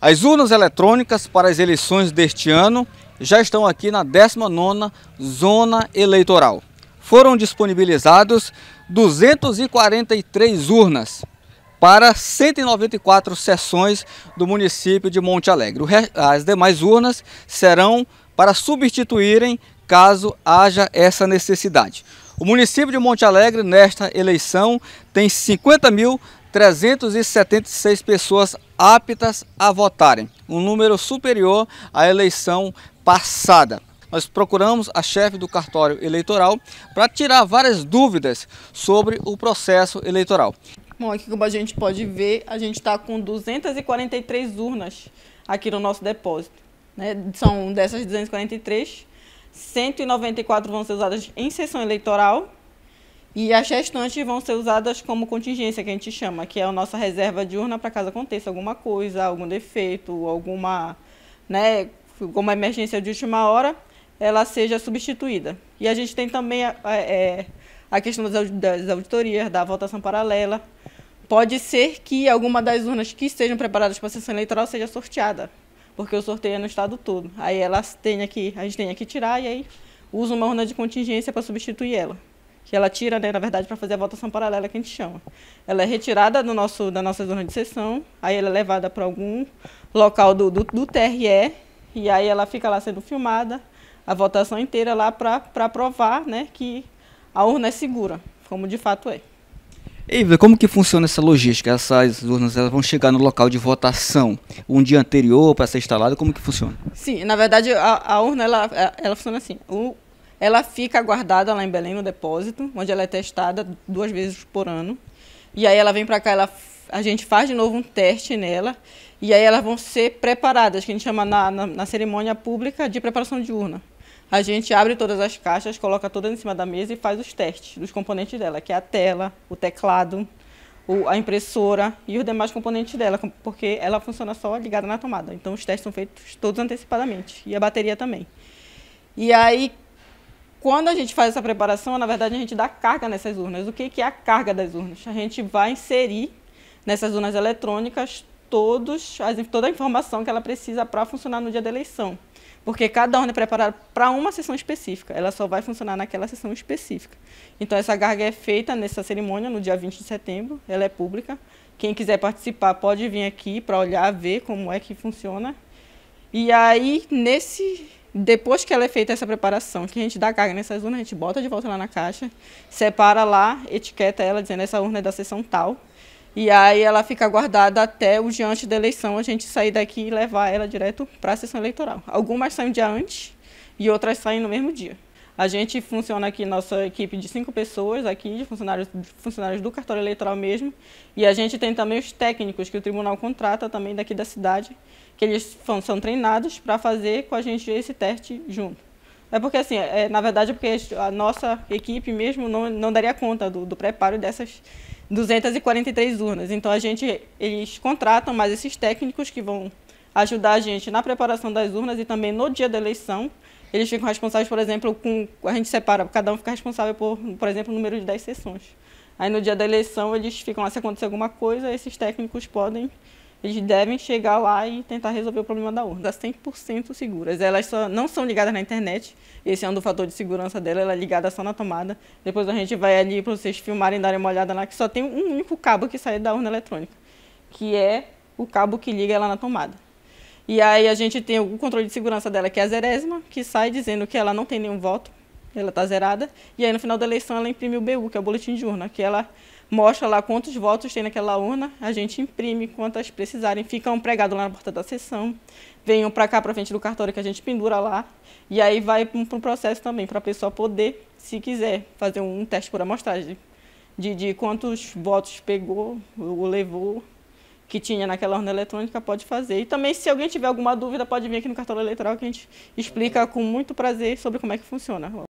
As urnas eletrônicas para as eleições deste ano já estão aqui na 19ª Zona Eleitoral. Foram disponibilizados 243 urnas para 194 sessões do município de Monte Alegre. As demais urnas serão para substituírem caso haja essa necessidade. O município de Monte Alegre, nesta eleição, tem 50.376 pessoas aptas a votarem, um número superior à eleição passada. Nós procuramos a chefe do cartório eleitoral para tirar várias dúvidas sobre o processo eleitoral. Bom, aqui como a gente pode ver, a gente está com 243 urnas aqui no nosso depósito. Né? São dessas 243, 194 vão ser usadas em sessão eleitoral e as restantes vão ser usadas como contingência, que a gente chama, que é a nossa reserva de urna para caso aconteça alguma coisa, algum defeito, alguma, né, alguma emergência de última hora, ela seja substituída. E a gente tem também a, a, é, a questão das auditorias, da votação paralela. Pode ser que alguma das urnas que estejam preparadas para a sessão eleitoral seja sorteada porque o sorteio é no estado todo. Aí elas têm aqui, a gente tem que tirar e aí usa uma urna de contingência para substituir ela. Que ela tira, né, na verdade, para fazer a votação paralela que a gente chama. Ela é retirada do nosso, da nossa zona de sessão, aí ela é levada para algum local do, do, do TRE, e aí ela fica lá sendo filmada, a votação inteira lá para provar né, que a urna é segura, como de fato é. E como que funciona essa logística? Essas urnas elas vão chegar no local de votação um dia anterior para ser instalada? Como que funciona? Sim, na verdade a, a urna ela, é, ela funciona assim. O, ela fica guardada lá em Belém no depósito, onde ela é testada duas vezes por ano. E aí ela vem para cá, ela, a gente faz de novo um teste nela. E aí elas vão ser preparadas, que a gente chama na, na, na cerimônia pública de preparação de urna. A gente abre todas as caixas, coloca todas em cima da mesa e faz os testes dos componentes dela, que é a tela, o teclado, a impressora e os demais componentes dela, porque ela funciona só ligada na tomada. Então os testes são feitos todos antecipadamente e a bateria também. E aí, quando a gente faz essa preparação, na verdade a gente dá carga nessas urnas. O que é a carga das urnas? A gente vai inserir nessas urnas eletrônicas todos, toda a informação que ela precisa para funcionar no dia da eleição. Porque cada urna é preparada para uma sessão específica. Ela só vai funcionar naquela sessão específica. Então, essa carga é feita nessa cerimônia, no dia 20 de setembro. Ela é pública. Quem quiser participar pode vir aqui para olhar, ver como é que funciona. E aí, nesse depois que ela é feita essa preparação, que a gente dá carga nessas urnas, a gente bota de volta lá na caixa, separa lá, etiqueta ela dizendo essa urna é da sessão tal, e aí ela fica guardada até o dia antes da eleição, a gente sair daqui e levar ela direto para a sessão eleitoral. Algumas saem um dia antes e outras saem no mesmo dia. A gente funciona aqui, nossa equipe de cinco pessoas aqui, de funcionários, funcionários do cartório eleitoral mesmo. E a gente tem também os técnicos que o tribunal contrata também daqui da cidade, que eles são treinados para fazer com a gente esse teste junto. É porque, assim, é, na verdade, é porque a nossa equipe mesmo não, não daria conta do, do preparo dessas 243 urnas. Então, a gente, eles contratam mais esses técnicos que vão ajudar a gente na preparação das urnas e também no dia da eleição. Eles ficam responsáveis, por exemplo, com a gente separa, cada um fica responsável por, por exemplo, o número de 10 sessões. Aí no dia da eleição eles ficam, se acontecer alguma coisa, esses técnicos podem eles devem chegar lá e tentar resolver o problema da urna. 100% seguras. Elas só não são ligadas na internet. Esse é um do fator de segurança dela. Ela é ligada só na tomada. Depois a gente vai ali para vocês filmarem, darem uma olhada lá, que só tem um único cabo que sai da urna eletrônica, que é o cabo que liga ela na tomada. E aí a gente tem o controle de segurança dela, que é a zerésima, que sai dizendo que ela não tem nenhum voto, ela está zerada. E aí no final da eleição ela imprime o BU, que é o boletim de urna, que ela mostra lá quantos votos tem naquela urna, a gente imprime quantas precisarem, ficam pregados lá na porta da sessão, venham para cá, para frente do cartório que a gente pendura lá, e aí vai para um processo também, para a pessoa poder, se quiser, fazer um teste por amostragem, de, de quantos votos pegou ou levou, que tinha naquela urna eletrônica, pode fazer. E também, se alguém tiver alguma dúvida, pode vir aqui no cartório eleitoral que a gente explica com muito prazer sobre como é que funciona.